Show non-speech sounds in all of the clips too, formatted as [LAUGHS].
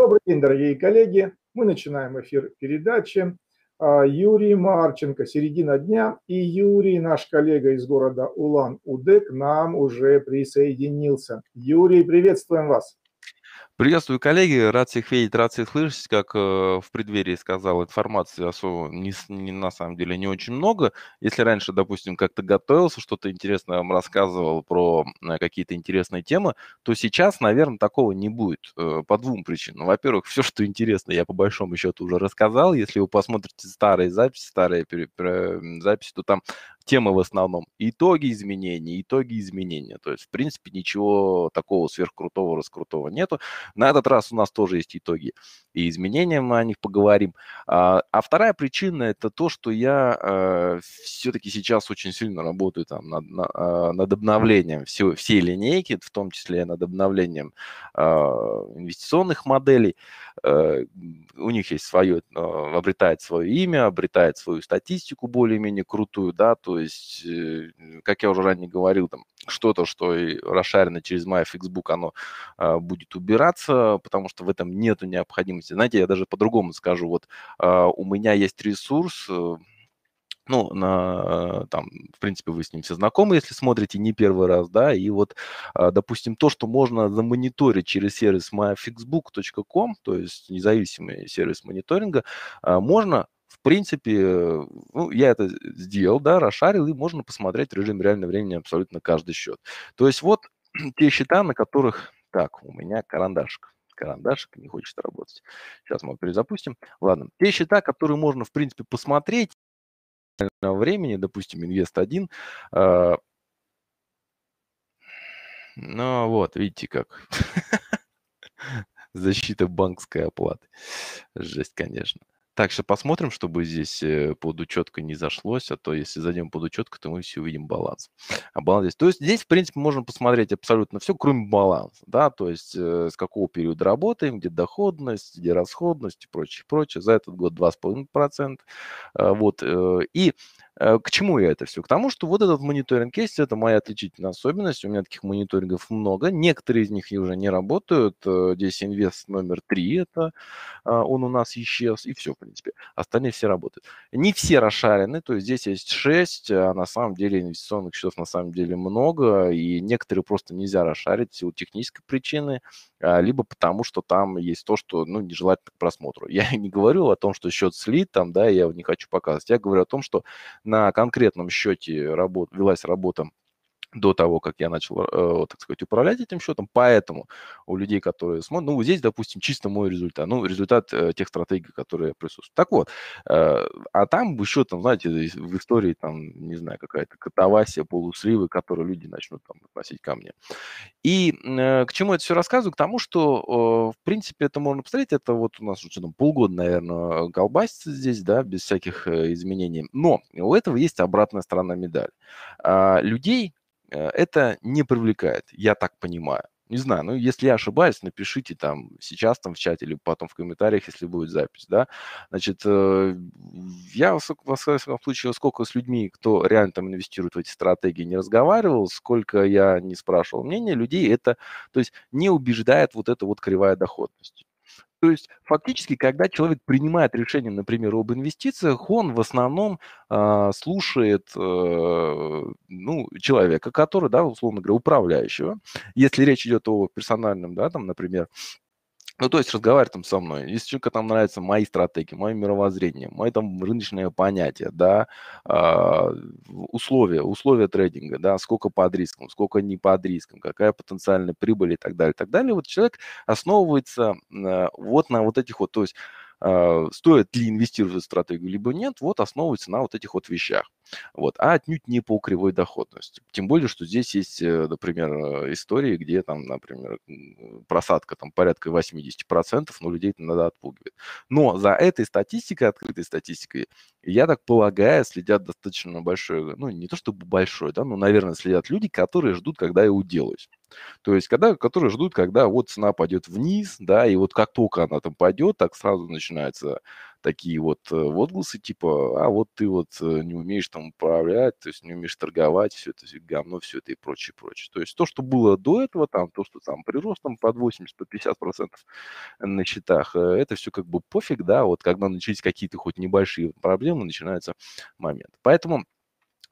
Добрый день, дорогие коллеги. Мы начинаем эфир передачи. А, Юрий Марченко, середина дня. И Юрий, наш коллега из города Улан-Удэ, к нам уже присоединился. Юрий, приветствуем вас. Приветствую, коллеги. Рад всех видеть, рад всех слышать. Как э, в преддверии сказал, информации особо не, не, на самом деле не очень много. Если раньше, допустим, как-то готовился, что-то интересное вам рассказывал про э, какие-то интересные темы, то сейчас, наверное, такого не будет э, по двум причинам. Во-первых, [LAUGHS] все, что интересно, я по большому счету уже рассказал. Если вы посмотрите старые записи, старые пере, пере, записи, то там темы в основном. Итоги изменений, итоги изменения. То есть, в принципе, ничего такого сверхкрутого, раскрутого нету. На этот раз у нас тоже есть итоги и изменения, мы о них поговорим. А, а вторая причина – это то, что я э, все-таки сейчас очень сильно работаю там над, на, а, над обновлением все, всей линейки, в том числе над обновлением э, инвестиционных моделей. Э, у них есть свое, э, обретает свое имя, обретает свою статистику более-менее крутую, да, то то есть, э, как я уже ранее говорил, там что-то, что расшарено через MyFixbook, оно а, будет убираться, потому что в этом нет необходимости. Знаете, я даже по-другому скажу, вот а, у меня есть ресурс, э, ну, на, э, там, в принципе, вы с ним все знакомы, если смотрите не первый раз, да, и вот, а, допустим, то, что можно замониторить через сервис myfixbook.com, то есть независимый сервис мониторинга, можно в принципе, э, ну, я это сделал, да, расшарил, и можно посмотреть режим реального времени абсолютно каждый счет. То есть вот [CLEARS THROAT] те счета, на которых... Так, у меня карандашик карандашик не хочет работать. Сейчас мы перезапустим. Ладно. Те счета, которые можно, в принципе, посмотреть времени, допустим, инвест 1. Э, а, ну вот, видите как. [LAUGHS] Защита банковской оплаты. Жесть, конечно. Так, сейчас посмотрим, чтобы здесь э, под учетка не зашлось, а то если зайдем под учетку, то мы все увидим баланс. А баланс здесь. То есть здесь, в принципе, можно посмотреть абсолютно все, кроме баланса, да, то есть э, с какого периода работаем, где доходность, где расходность и прочее, прочее. За этот год 2,5%. А, вот. Э, и Э, к чему я это все? К тому, что вот этот мониторинг есть, это моя отличительная особенность. У меня таких мониторингов много. Некоторые из них уже не работают. Э, здесь инвест номер три, это а, он у нас исчез, и все, в принципе. Остальные все работают. Не все расшарены, то есть здесь есть шесть, а на самом деле инвестиционных счетов на самом деле много, и некоторые просто нельзя расшарить в силу технической причины, а, либо потому, что там есть то, что ну, нежелательно к просмотру. [LAUGHS] Я не говорю о том, что счет слит, там, да, я его не хочу показывать. Я говорю о том, что на конкретном счете работ, велась работа до того, как я начал, э, так сказать, управлять этим счетом. Поэтому у людей, которые смотрят, ну, здесь, допустим, чисто мой результат, ну, результат э, тех стратегий, которые присутствуют. Так вот, э, а там еще, там, знаете, в истории, там, не знаю, какая-то катавасия, полусривы, которые люди начнут там относить ко мне. И к чему это все рассказываю? К тому, что, в принципе, это можно посмотреть, это вот у нас уже там, полгода, наверное, колбасится здесь, да, без всяких изменений. Но у этого есть обратная сторона медали. А, людей, Э, это не привлекает, я так понимаю. Не знаю, ну, если я ошибаюсь, напишите там сейчас там в чате или потом в комментариях, если будет запись, да. Значит, э, я, в всяком случае, сколько с людьми, кто реально там инвестирует в эти стратегии, не разговаривал, сколько я не спрашивал мнения людей, это, то есть не убеждает вот эта вот кривая доходность. То есть фактически, когда человек принимает решение, например, об инвестициях, он в основном э, слушает э, ну, человека, который, да, условно говоря, управляющего. Если речь идет о персональном, да, там, например, ну, то есть разговаривает там со мной. Если человеку там нравятся мои стратегии, мое мировоззрение, мои там рыночные понятия, да, а, условия, условия трейдинга, да, сколько под риском, сколько не под риском, какая потенциальная прибыль и так далее, и так далее. Вот человек основывается э, вот на вот этих вот, то есть а, стоит ли инвестировать в стратегию, либо нет, вот основывается на вот этих вот вещах вот, а отнюдь не по кривой доходности. Тем более, что здесь есть, э, например, э, истории, где там, например, просадка там порядка 80%, но людей это надо отпугивает. Но за этой статистикой, открытой статистикой, я так полагаю, следят достаточно большое, ну, не то чтобы большое, да, но, наверное, следят люди, которые ждут, когда я уделаюсь. То есть, когда, которые ждут, когда вот цена пойдет вниз, да, и вот как только она там пойдет, так сразу начинается такие вот возгласы, э, типа, а вот ты вот э, не умеешь там управлять, то есть не умеешь торговать, все это все говно, все это и прочее, прочее. То есть то, что было до этого, там, то, что там прирост там под 80, под 50 процентов на счетах, э, это все как бы пофиг, да, вот когда начались какие-то хоть небольшие проблемы, начинается момент. Поэтому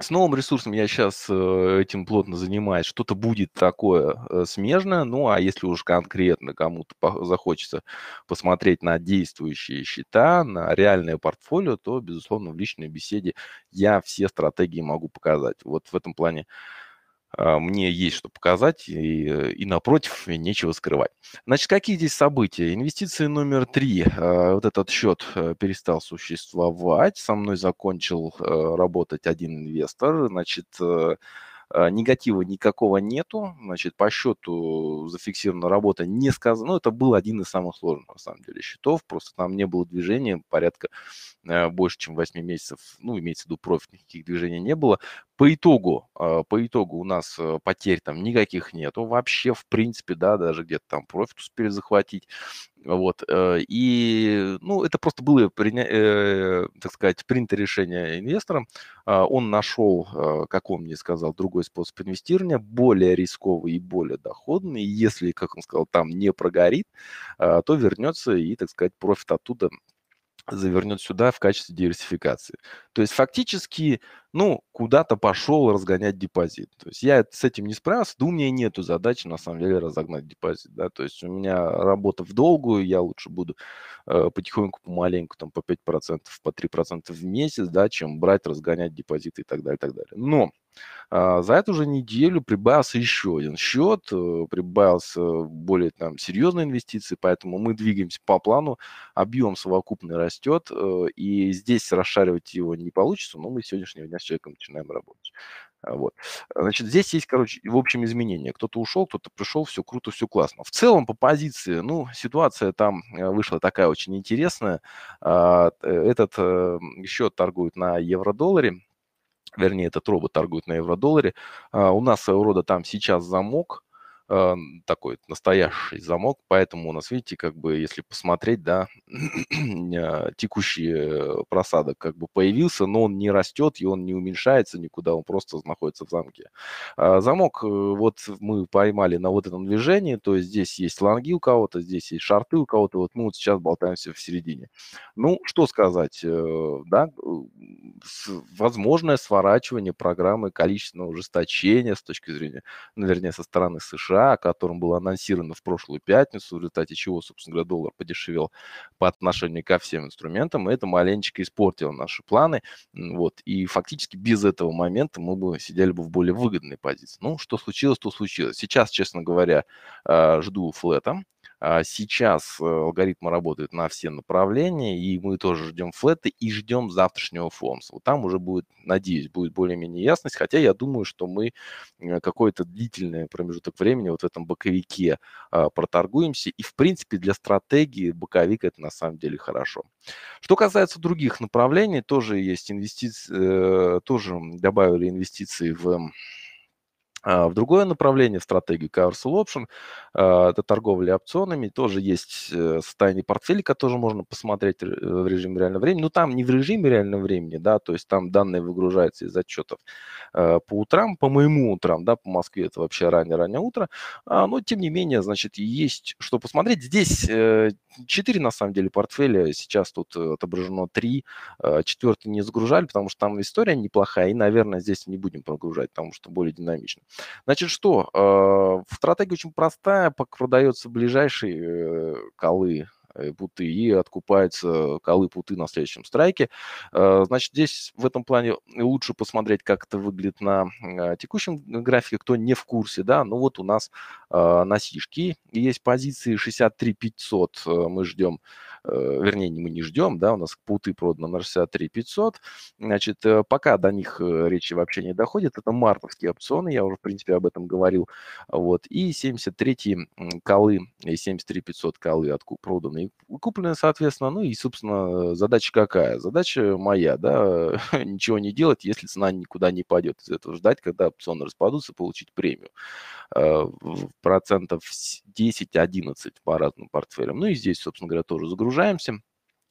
с новым ресурсом я сейчас э, этим плотно занимаюсь. Что-то будет такое э, смежное. Ну, а если уж конкретно кому-то захочется посмотреть на действующие счета, на реальное портфолио, то, безусловно, в личной беседе я все стратегии могу показать. Вот в этом плане а, мне есть что показать, и, э, и напротив, нечего скрывать. Значит, какие здесь события? Инвестиции номер три. А, вот этот счет э, перестал существовать. Со мной закончил э, работать один инвестор. Значит, а, негатива никакого нету. Значит, по счету зафиксирована работа не сказано. Ну, это был один из самых сложных, на самом деле, счетов. Просто там не было движения порядка больше, чем 8 месяцев. Ну, имеется в виду профит, никаких движений не было. По итогу, а, по итогу у нас э, потерь там никаких нет. вообще, в принципе, да, даже где-то там профит успели захватить. Вот. Э, и, ну, это просто было, э, так сказать, принято решение инвестором. А, он нашел, а, как он мне сказал, другой способ инвестирования, более рисковый и более доходный. Если, как он сказал, там не прогорит, то вернется и, так сказать, профит оттуда завернет сюда в качестве диверсификации. То есть фактически, ну, куда-то пошел разгонять депозит. То есть я с этим не справился, да у меня нету задачи, на самом деле, разогнать депозит, да, то есть у меня работа в долгую, я лучше буду э, потихоньку, помаленьку, там, по 5%, по 3% в месяц, да, чем брать, разгонять депозиты и так далее, и так далее. Но а, за эту же неделю прибавился еще один счет, э, прибавился более там серьезные инвестиции, поэтому мы двигаемся по плану, объем совокупный растет, э, и здесь расшаривать его не получится, но мы с сегодняшнего дня с человеком начинаем работать. А, вот. Значит, здесь есть, короче, в общем изменения. Кто-то ушел, кто-то пришел, все круто, все классно. В целом по позиции, ну, ситуация там э, вышла такая очень интересная. А, этот счет торгует на евро-долларе, вернее, этот робот торгует на евро-долларе. А, у нас своего рода там сейчас замок, Э, такой настоящий замок, поэтому у нас, видите, как бы, если посмотреть, да, [CLEARS THROAT] а, текущий э, просадок как бы появился, но он не растет и он не уменьшается никуда, он просто находится в замке. А, замок э, вот мы поймали на вот этом движении, то есть здесь есть лонги у кого-то, здесь есть шарты у кого-то, вот мы вот сейчас болтаемся в середине. Ну, что сказать, да, возможное сворачивание программы количественного ужесточения с точки зрения, ну, вернее, со стороны США, вчера, о котором было анонсировано в прошлую пятницу, в результате чего, собственно говоря, доллар подешевел по отношению ко всем инструментам, и это маленечко испортило наши планы. Вот. И фактически без этого момента мы бы сидели бы в более выгодной позиции. Ну, что случилось, то случилось. Сейчас, честно говоря, а, жду флета, а, сейчас э, алгоритмы работают на все направления, и мы тоже ждем флета и ждем завтрашнего фомса. Вот там уже будет, надеюсь, будет более-менее ясность, хотя я думаю, что мы э, какой-то длительный промежуток времени вот в этом боковике а, проторгуемся, и в принципе для стратегии боковик это на самом деле хорошо. Что касается других направлений, тоже есть инвестиции, э, тоже добавили инвестиции в а, в другое направление стратегии Coversal Option а, – это торговля опционами. Тоже есть э, состояние портфеля, которое можно посмотреть э, в режиме реального времени. Но ну, там не в режиме реального времени, да, то есть там данные выгружаются из отчетов э, по утрам, по моему утрам, да, по Москве это вообще раннее-раннее утро. А, но, тем не менее, значит, есть что посмотреть. Здесь 4, на самом деле, портфеля. Сейчас тут отображено 3. Четвертый не загружали, потому что там история неплохая. И, наверное, здесь не будем прогружать, потому что более динамично. Значит, что? Э, стратегия очень простая. Продается ближайшие э, колы э, путы и откупается колы путы на следующем страйке. Э, значит, здесь в этом плане лучше посмотреть, как это выглядит на э, текущем графике, кто не в курсе, да, ну вот у нас на сишки есть позиции 63 500, мы ждем Э, вернее, мы не ждем, да, у нас путы проданы на 63 500, значит, э, пока до них э, речи вообще не доходит, это мартовские опционы, я уже, в принципе, об этом говорил, вот, и 73 колы, и 73 500 колы откуп, проданы и куплены, соответственно, ну и, собственно, задача какая? Задача моя, да, [LAUGHS] ничего не делать, если цена никуда не пойдет, из этого ждать, когда опционы распадутся, получить премию процентов 10-11 по разным портфелям, ну и здесь, собственно говоря, тоже загружение перегружаемся,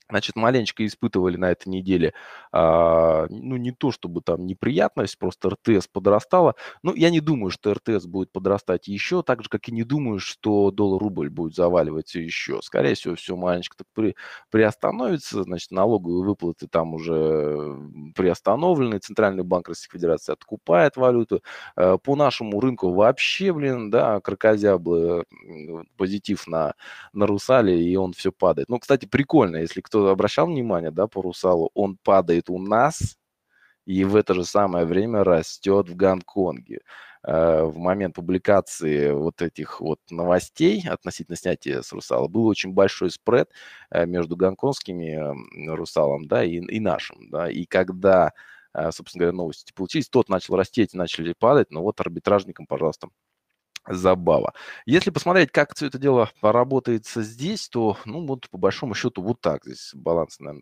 Значит, маленечко испытывали на этой неделе, а, ну, не то чтобы там неприятность, просто РТС подрастала. Ну, я не думаю, что РТС будет подрастать еще, так же, как и не думаю, что доллар-рубль будет заваливаться еще. Скорее всего, все маленечко так при, приостановится, значит, налоговые выплаты там уже приостановлены, Центральный банк Российской Федерации откупает валюту. Э, по нашему рынку вообще, блин, да, крокозяблы, позитив на, на Русале, и он все падает. Ну, кстати, прикольно, если кто кто обращал внимание, да, по Русалу, он падает у нас, и в это же самое время растет в Гонконге. Э, в момент публикации вот этих вот новостей относительно снятия с Русала был очень большой спред э, между гонконгскими Русалом да, и, и нашим. Да. И когда, э, собственно говоря, новости получились, тот начал расти, эти начали падать, но вот арбитражникам, пожалуйста, забава. Если посмотреть, как все это дело работает здесь, то, ну, вот по большому счету вот так здесь баланс, наверное,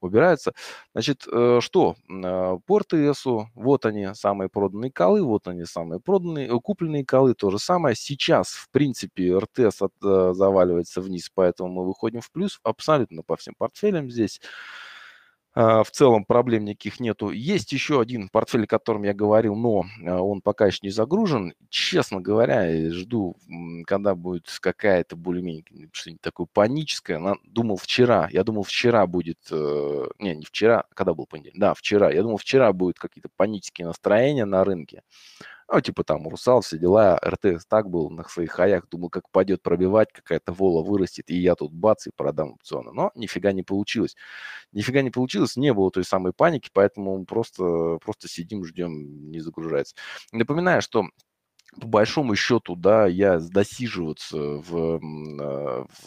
убирается. Значит, э, что? Э, Порты ESO, вот они, самые проданные колы, вот они, самые проданные, э, купленные колы, то же самое. Сейчас, в принципе, РТС от, заваливается вниз, поэтому мы выходим в плюс абсолютно по всем портфелям здесь. А, в целом проблем никаких нету. Есть еще один портфель, о котором я говорил, но а, он пока еще не загружен. Честно говоря, жду, когда будет какая-то более-менее что-нибудь такое паническое. Думал вчера, я думал вчера будет, э, не, не вчера, когда был понедельник, да, вчера. Я думал вчера будет какие-то панические настроения на рынке. Ну, типа там Русал, все дела. РТС так был на своих хаях, думал, как пойдет пробивать, какая-то вола вырастет, и я тут бац, и продам опционы. Но нифига не получилось. Нифига не получилось, не было той самой паники, поэтому просто, просто сидим, ждем, не загружается. Напоминаю, что по большому счету, да, я досиживаться в, в,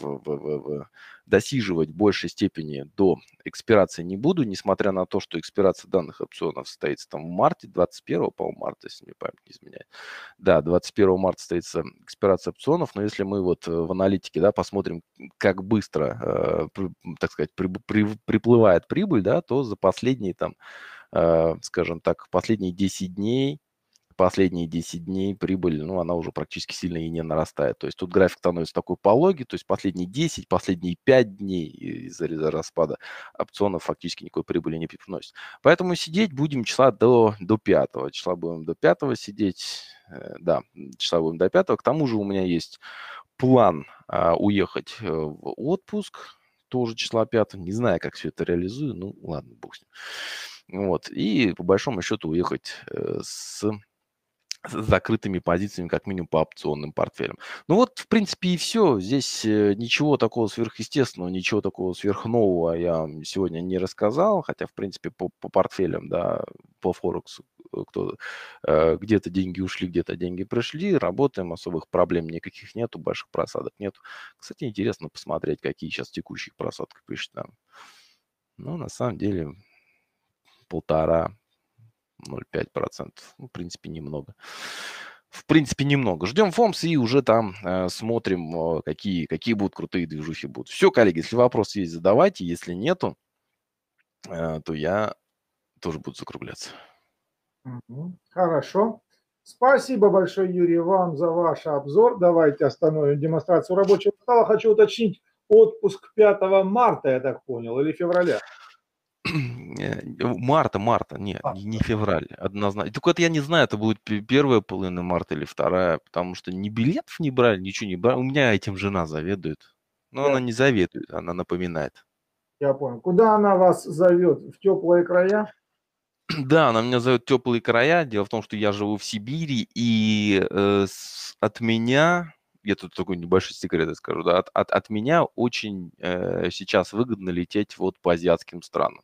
в, в, в досиживать в большей степени до экспирации не буду, несмотря на то, что экспирация данных опционов состоится там в марте, 21, по-моему, марта, если мне память не изменяет. Да, 21 марта состоится экспирация опционов, но если мы вот э, в аналитике, да, посмотрим, как быстро, э, так сказать, при, при, приплывает прибыль, да, то за последние там, э, скажем так, последние 10 дней последние 10 дней прибыль, ну, она уже практически сильно и не нарастает. То есть тут график становится такой пологий, то есть последние 10, последние 5 дней из-за распада опционов фактически никакой прибыли не приносит. Поэтому сидеть будем числа до, до 5. Числа будем до 5 сидеть, э, да, числа будем до 5. К тому же у меня есть план а, уехать э, в отпуск, тоже числа 5. Не знаю, как все это реализую, ну ладно, бог с ним. Вот. И по большому счету уехать э, с с закрытыми позициями, как минимум по опционным портфелям. Ну вот, в принципе, и все. Здесь э, ничего такого сверхъестественного, ничего такого сверхнового я вам сегодня не рассказал, хотя, в принципе, по, по портфелям, да, по Форексу э, кто, э, где-то деньги ушли, где-то деньги пришли, работаем, особых проблем никаких нету, больших просадок нет. Кстати, интересно посмотреть, какие сейчас текущие просадки пишут там. Ну, на самом деле, полтора, 0,5%. Ну, в принципе, немного. В принципе, немного. Ждем ФОМС и уже там э, смотрим, э, какие, какие будут крутые движухи будут. Все, коллеги, если вопрос есть, задавайте. Если нету, э, то я тоже буду закругляться. Хорошо. Спасибо большое, Юрий, вам за ваш обзор. Давайте остановим демонстрацию рабочего стола. Хочу уточнить, отпуск 5 марта, я так понял, или февраля? Э, марта, марта, нет, марта. не февраль, однозначно. Только это я не знаю, это будет первая половина марта или вторая, потому что ни билетов не брали, ничего не брали. У меня этим жена заведует. Но да. она не заведует, она напоминает. Я понял. Куда она вас зовет? В теплые края? [CLEARS THROAT] Да, она меня зовет теплые края. Дело в том, что я живу в Сибири, и э, с, от меня, я тут такой небольшой секрет скажу, да, от, от, от меня очень э, сейчас выгодно лететь вот по азиатским странам.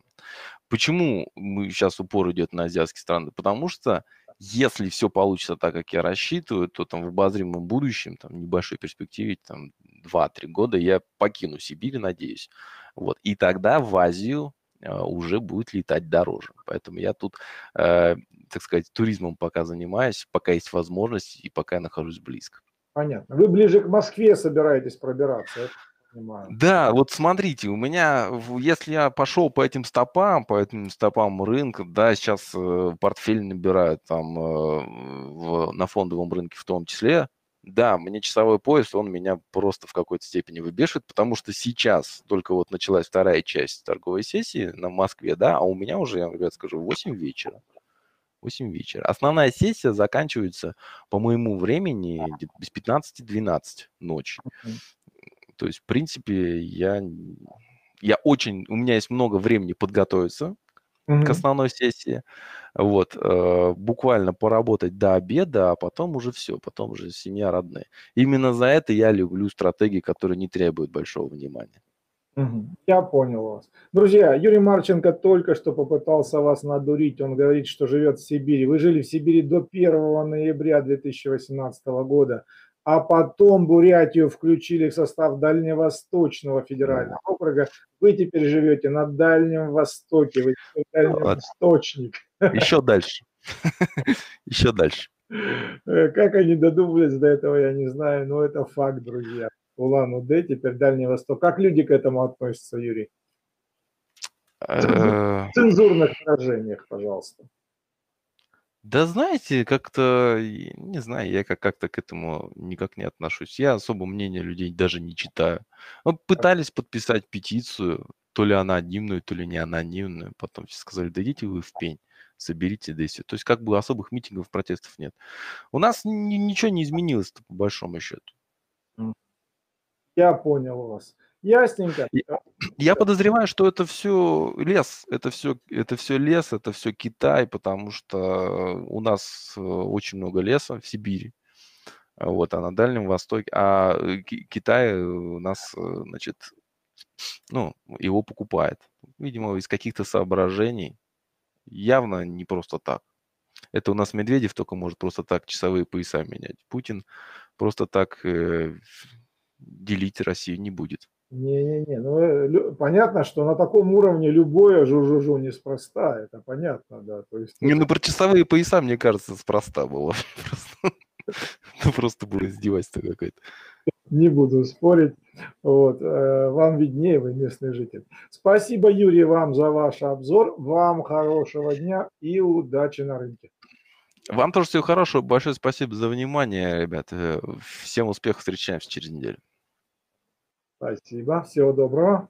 Почему мы сейчас упор идет на азиатские страны? Потому что если все получится так, как я рассчитываю, то там в обозримом будущем, там небольшой перспективе, там 2-3 года я покину Сибирь, надеюсь. Вот. И тогда в Азию а, уже будет летать дороже. Поэтому я тут, э, так сказать, туризмом пока занимаюсь, пока есть возможность и пока я нахожусь близко. Понятно. Вы ближе к Москве собираетесь пробираться? Да, вот смотрите, у меня, если я пошел по этим стопам, по этим стопам рынка, да, сейчас э, портфель набирают там э, в, на фондовом рынке в том числе, да, мне часовой пояс, он меня просто в какой-то степени выбешит, потому что сейчас только вот началась вторая часть торговой сессии на Москве, да, а у меня уже, я вам, ребят, скажу, 8 вечера. 8 вечера. Основная сессия заканчивается по моему времени без 15-12 ночи. То есть, в принципе, я, я очень, у меня есть много времени подготовиться mm-hmm. к основной сессии. Вот, э, буквально поработать до обеда, а потом уже все, потом уже семья, родные. Именно за это я люблю стратегии, которые не требуют большого внимания. Я понял вас. Друзья, Юрий Марченко только что попытался вас надурить. Он говорит, что живет в Сибири. Вы жили в Сибири до 1 ноября 2018 года а потом Бурятию включили в состав Дальневосточного федерального округа. Вы теперь живете на Дальнем Востоке, вы теперь Дальневосточник. Вот. Еще дальше. [LAUGHS] Еще дальше. Э, как они додумались до этого, я не знаю, но это факт, друзья. Улан-Удэ, теперь Дальний Восток. Как люди к этому относятся, Юрий? Э. В цензурных выражениях, пожалуйста. Да знаете, как-то, не знаю, я как- то к этому никак не отношусь. Я особо мнения людей даже не читаю. Ну, пытались подписать петицию, то ли анонимную, то ли не анонимную. Потом все сказали, да идите вы в пень, соберите, да То есть как бы особых митингов, протестов нет. У нас ничего не изменилось по большому счету. Я понял вас. Ясненько. Я, я подозреваю, что это все лес, это все, это все лес, это все Китай, потому что у нас э, очень много леса в Сибири. Вот, а на Дальнем Востоке, а э, Китай э, у нас, значит, ну, его покупает. Видимо, из каких-то соображений. Явно не просто так. Это у нас Медведев только может просто так часовые пояса менять. Путин просто так делить Россию не будет. Не-не-не, ну, э, понятно, что на таком уровне любое жу-жу-жу неспроста, это понятно, да. То есть... Не, ну про часовые пояса, мне кажется, спроста было. Это [LAUGHS] ну, просто было издевательство какое-то. Не буду спорить. Вот. Э, вам виднее, вы местный житель. Спасибо, Юрий, вам за ваш обзор. Вам хорошего дня и удачи на рынке. Вам тоже всего хорошего. Большое спасибо за внимание, ребят. Э, всем успехов. Встречаемся через неделю. Спасибо. Всего доброго.